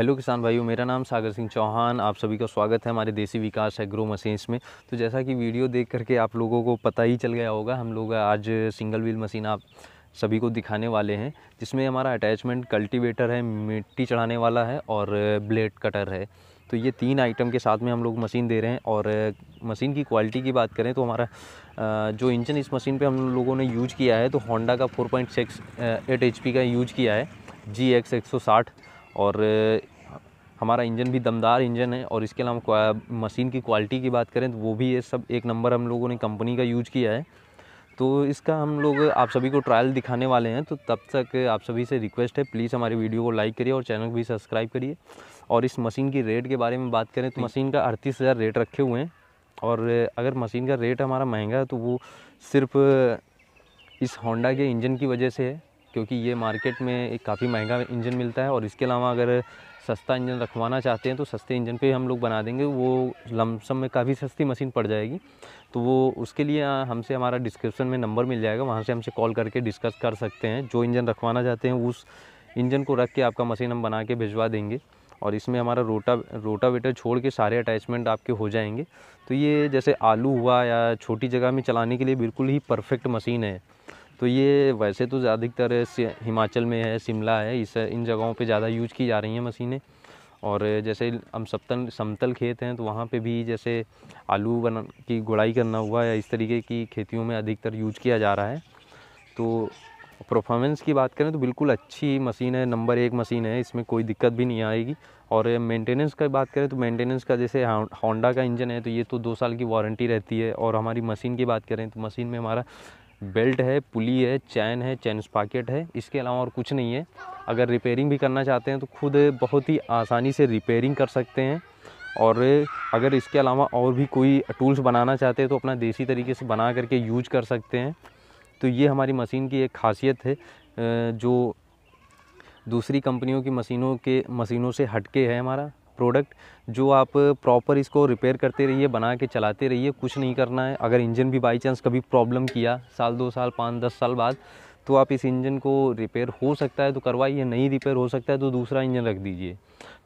hello किसान भाइयों मेरा नाम सागर सिंह चौहान आप सभी का स्वागत है हमारे देसी विकास एग्रो मशीन्स में तो जैसा कि वीडियो देख करके आप लोगों को पता ही चल गया होगा हम लोग आज सिंगल व्हील मशीन आप सभी को दिखाने वाले हैं जिसमें हमारा अटैचमेंट कल्टीवेटर है मिट्टी चढ़ाने वाला है और ब्लेड कटर है तो ये तीन आइटम के साथ में हम लोग मशीन दे रहे हैं और मशीन की क्वालिटी की बात करें तो हमारा जो इंजन इस मशीन पर हम लोगों ने यूज किया है तो होंडा का फोर पॉइंट का यूज किया है जी एक्स और हमारा इंजन भी दमदार इंजन है और इसके अलावा मशीन की क्वालिटी की बात करें तो वो भी ये सब एक नंबर हम लोगों ने कंपनी का यूज किया है तो इसका हम लोग आप सभी को ट्रायल दिखाने वाले हैं तो तब तक आप सभी से रिक्वेस्ट है प्लीज़ हमारे वीडियो को लाइक करिए और चैनल को भी सब्सक्राइब करिए और इस मशीन की रेट के बारे में बात करें तो मशीन का अड़तीस हज़ार रेट रखे हुए हैं और अगर मशीन का रेट हमारा महंगा है तो वो सिर्फ़ इस होंडा के इंजन की वजह से है क्योंकि ये मार्केट में एक काफ़ी महंगा इंजन मिलता है और इसके अलावा अगर सस्ता इंजन रखवाना चाहते हैं तो सस्ते इंजन पे हम लोग बना देंगे वो लमसम में काफ़ी सस्ती मशीन पड़ जाएगी तो वो उसके लिए हाँ, हमसे हमारा डिस्क्रिप्शन में नंबर मिल जाएगा वहाँ से हमसे कॉल करके डिस्कस कर सकते हैं जो इंजन रखवाना चाहते हैं उस इंजन को रख के आपका मशीन हम बना के भिजवा देंगे और इसमें हमारा रोटा रोटावेटर छोड़ के सारे अटैचमेंट आपके हो जाएंगे तो ये जैसे आलू हुआ या छोटी जगह में चलाने के लिए बिल्कुल ही परफेक्ट मशीन है तो ये वैसे तो ज़्यादातर हिमाचल में है शिमला है इस इन जगहों पे ज़्यादा यूज की जा रही हैं मशीनें और जैसे हम सप्तन समतल खेत हैं तो वहाँ पे भी जैसे आलू बना की गुड़ाई करना हुआ या इस तरीके की खेतियों में अधिकतर यूज किया जा रहा है तो परफॉर्मेंस की बात करें तो बिल्कुल अच्छी मशीन है नंबर एक मशीन है इसमें कोई दिक्कत भी नहीं आएगी और मेंटेनेंस की बात करें तो मेंटेनेंस का जैसे होंडा का इंजन है तो ये तो दो साल की वारंटी रहती है और हमारी मशीन की बात करें तो मशीन में हमारा बेल्ट है पुली है चैन है चैन स्पाकेट है इसके अलावा और कुछ नहीं है अगर रिपेयरिंग भी करना चाहते हैं तो खुद बहुत ही आसानी से रिपेयरिंग कर सकते हैं और अगर इसके अलावा और भी कोई टूल्स बनाना चाहते हैं तो अपना देसी तरीके से बना करके यूज कर सकते हैं तो ये हमारी मशीन की एक खासियत है जो दूसरी कंपनियों की मशीनों के मशीनों से हटके है हमारा प्रोडक्ट जो आप प्रॉपर इसको रिपेयर करते रहिए बना के चलाते रहिए कुछ नहीं करना है अगर इंजन भी बाई चांस कभी प्रॉब्लम किया साल दो साल पाँच दस साल बाद तो आप इस इंजन को रिपेयर हो सकता है तो करवाइए नहीं रिपेयर हो सकता है तो दूसरा इंजन रख दीजिए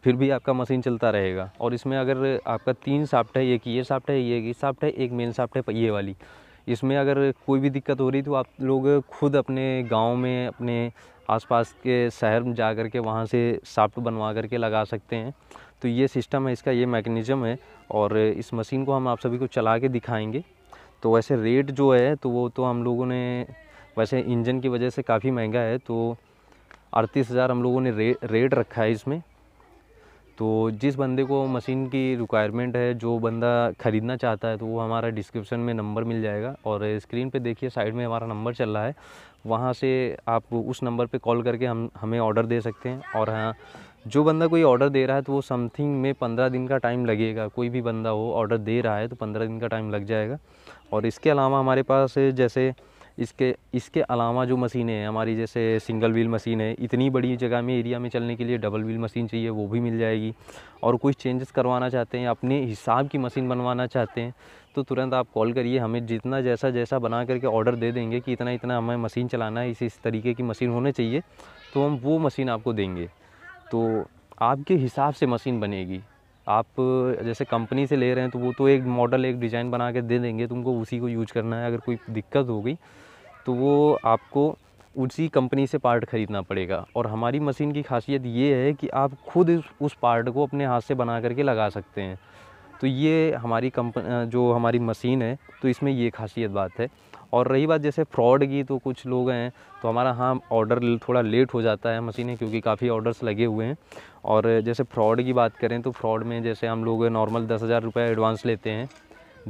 फिर भी आपका मशीन चलता रहेगा और इसमें अगर आपका तीन साफ्ट है एक ये साफ्ट है ये साफ्ट है एक मेन साफ्ट है ये वाली इसमें अगर कोई भी दिक्कत हो रही तो आप लोग खुद अपने गांव में अपने आसपास के शहर में जा कर के वहाँ से साफ्ट बनवा कर के लगा सकते हैं तो ये सिस्टम है इसका ये मैकेनिज़म है और इस मशीन को हम आप सभी को चला के दिखाएंगे तो वैसे रेट जो है तो वो तो हम लोगों ने वैसे इंजन की वजह से काफ़ी महंगा है तो अड़तीस हज़ार हम लोगों ने रे, रेट रखा है इसमें तो जिस बंदे को मशीन की रिक्वायरमेंट है जो बंदा ख़रीदना चाहता है तो वो हमारा डिस्क्रिप्शन में नंबर मिल जाएगा और स्क्रीन पे देखिए साइड में हमारा नंबर चल रहा है वहाँ से आप उस नंबर पे कॉल करके हम हमें ऑर्डर दे सकते हैं और हाँ जो बंदा कोई ऑर्डर दे रहा है तो वो समथिंग में पंद्रह दिन का टाइम लगेगा कोई भी बंदा हो ऑर्डर दे रहा है तो पंद्रह दिन का टाइम लग जाएगा और इसके अलावा हमारे पास जैसे इसके इसके अलावा जो मशीनें हैं हमारी जैसे सिंगल व्हील मशीन है इतनी बड़ी जगह में एरिया में चलने के लिए डबल व्हील मशीन चाहिए वो भी मिल जाएगी और कुछ चेंजेस करवाना चाहते हैं अपने हिसाब की मशीन बनवाना चाहते हैं तो तुरंत आप कॉल करिए हमें जितना जैसा जैसा बना करके ऑर्डर दे देंगे कि इतना इतना हमें मशीन चलाना है इस इस तरीके की मशीन होने चाहिए तो हम वो मशीन आपको देंगे तो आपके हिसाब से मशीन बनेगी आप जैसे कंपनी से ले रहे हैं तो वो तो एक मॉडल एक डिज़ाइन बना के दे देंगे तुमको उसी को यूज करना है अगर कोई दिक्कत हो गई तो वो आपको उसी कंपनी से पार्ट ख़रीदना पड़ेगा और हमारी मशीन की खासियत ये है कि आप खुद उस पार्ट को अपने हाथ से बना करके लगा सकते हैं तो ये हमारी कंप जो हमारी मशीन है तो इसमें ये खासियत बात है और रही बात जैसे फ्रॉड की तो कुछ लोग हैं तो हमारा हाँ ऑर्डर थोड़ा लेट हो जाता है मशीनें क्योंकि काफ़ी ऑर्डर्स लगे हुए हैं और जैसे फ्रॉड की बात करें तो फ्रॉड में जैसे हम लोग नॉर्मल दस हज़ार रुपये एडवांस लेते हैं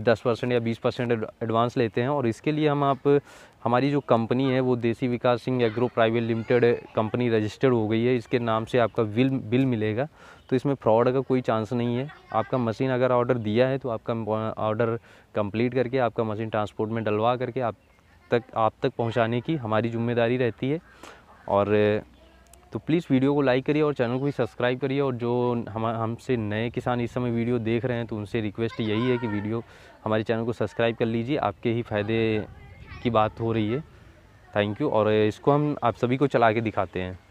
दस परसेंट या बीस परसेंट एडवांस लेते हैं और इसके लिए हम आप हमारी जो कंपनी है वो देसी Vikas Singh agro private limited company registered हो गई है इसके नाम से आपका बिल बिल मिलेगा तो इसमें फ्रॉड का कोई चांस नहीं है आपका मशीन अगर ऑर्डर दिया है तो आपका ऑर्डर कंप्लीट करके आपका मशीन ट्रांसपोर्ट में डलवा करके आप तक आप तक पहुंचाने की हमारी जिम्मेदारी रहती है और तो प्लीज़ वीडियो को लाइक करिए और चैनल को भी सब्सक्राइब करिए और जो हम हमसे नए किसान इस समय वीडियो देख रहे हैं तो उनसे रिक्वेस्ट यही है कि वीडियो हमारे चैनल को सब्सक्राइब कर लीजिए आपके ही फ़ायदे की बात हो रही है थैंक यू और इसको हम आप सभी को चला के दिखाते हैं